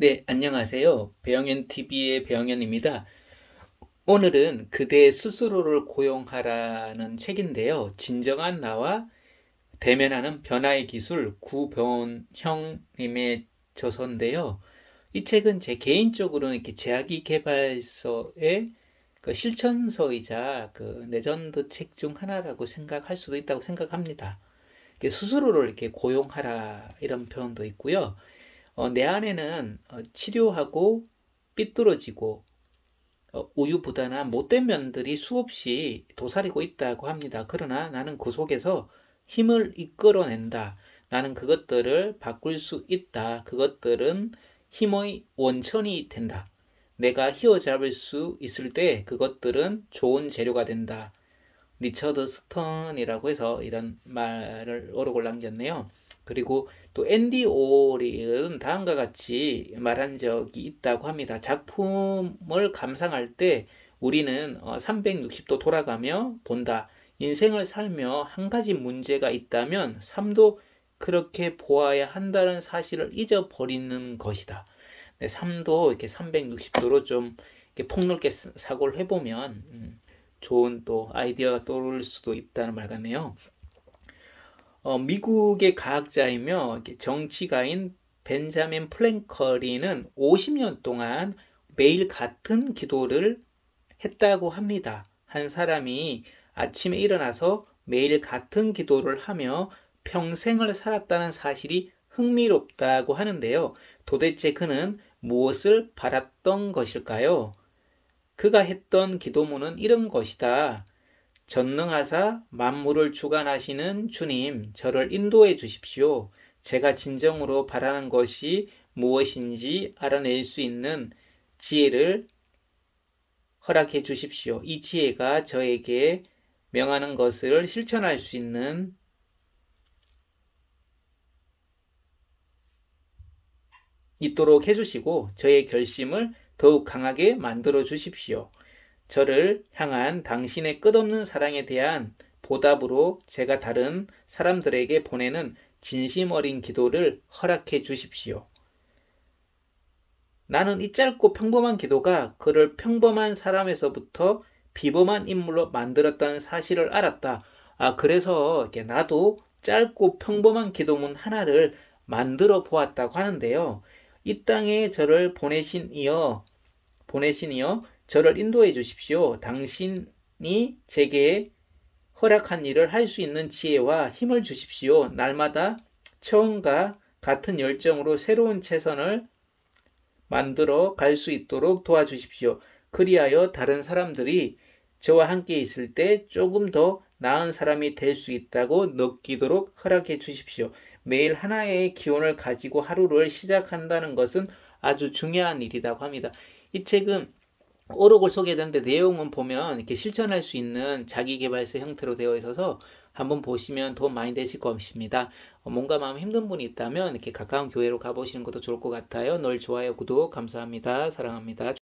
네, 안녕하세요. 배영현 TV의 배영현입니다. 오늘은 그대 스스로를 고용하라는 책인데요. 진정한 나와 대면하는 변화의 기술 구병형님의 저서인데요. 이 책은 제 개인적으로는 이렇게 제약이 개발서의 그 실천서이자 그 레전드 책 중 하나라고 생각할 수도 있다고 생각합니다. 스스로를 이렇게 고용하라 이런 표현도 있고요. 어, 내 안에는 어, 치료하고 삐뚤어지고 어, 우유부단한 못된 면들이 수없이 도사리고 있다고 합니다. 그러나 나는 그 속에서 힘을 이끌어낸다. 나는 그것들을 바꿀 수 있다. 그것들은 힘의 원천이 된다. 내가 휘어잡을 수 있을 때 그것들은 좋은 재료가 된다. 리처드 스턴이라고 해서 이런 말을 어록을 남겼네요. 그리고 또 앤디 오리은 다음과 같이 말한 적이 있다고 합니다. 작품을 감상할 때 우리는 360도 어, 돌아가며 본다. 인생을 살며 한 가지 문제가 있다면 삶도 그렇게 보아야 한다는 사실을 잊어버리는 것이다. 네, 삶도 이렇게 360도로 좀 이렇게 폭넓게 사고를 해보면 음, 좋은 또 아이디어가 떠오를 수도 있다는 말 같네요. 어, 미국의 과학자이며 정치가인 벤자민 플랭커리는 50년 동안 매일 같은 기도를 했다고 합니다. 한 사람이 아침에 일어나서 매일 같은 기도를 하며 평생을 살았다는 사실이 흥미롭다고 하는데요. 도대체 그는 무엇을 바랐던 것일까요? 그가 했던 기도문은 이런 것이다. 전능하사 만물을 주관하시는 주님, 저를 인도해 주십시오. 제가 진정으로 바라는 것이 무엇인지 알아낼 수 있는 지혜를 허락해 주십시오. 이 지혜가 저에게 명하는 것을 실천할 수 있는 있도록 해주시고 저의 결심을 더욱 강하게 만들어 주십시오. 저를 향한 당신의 끝없는 사랑에 대한 보답으로 제가 다른 사람들에게 보내는 진심 어린 기도를 허락해 주십시오. 나는 이 짧고 평범한 기도가 그를 평범한 사람에서부터 비범한 인물로 만들었다는 사실을 알았다. 아, 그래서 나도 짧고 평범한 기도문 하나를 만들어 보았다고 하는데요. 이 땅에 저를 보내신 이여, 보내신 이여, 저를 인도해 주십시오. 당신이 제게 허락한 일을 할 수 있는 지혜와 힘을 주십시오. 날마다 처음과 같은 열정으로 새로운 최선을 만들어 갈 수 있도록 도와주십시오. 그리하여 다른 사람들이 저와 함께 있을 때 조금 더 나은 사람이 될 수 있다고 느끼도록 허락해 주십시오. 매일 하나의 기운을 가지고 하루를 시작한다는 것은 아주 중요한 일이라고 합니다. 이 책은 오록을 소개했는데 내용은 보면 이렇게 실천할 수 있는 자기개발서 형태로 되어 있어서 한번 보시면 도움 많이 되실 것입니다. 뭔가 어, 마음 힘든 분이 있다면 이렇게 가까운 교회로 가보시는 것도 좋을 것 같아요. 널 좋아요, 구독 감사합니다. 사랑합니다.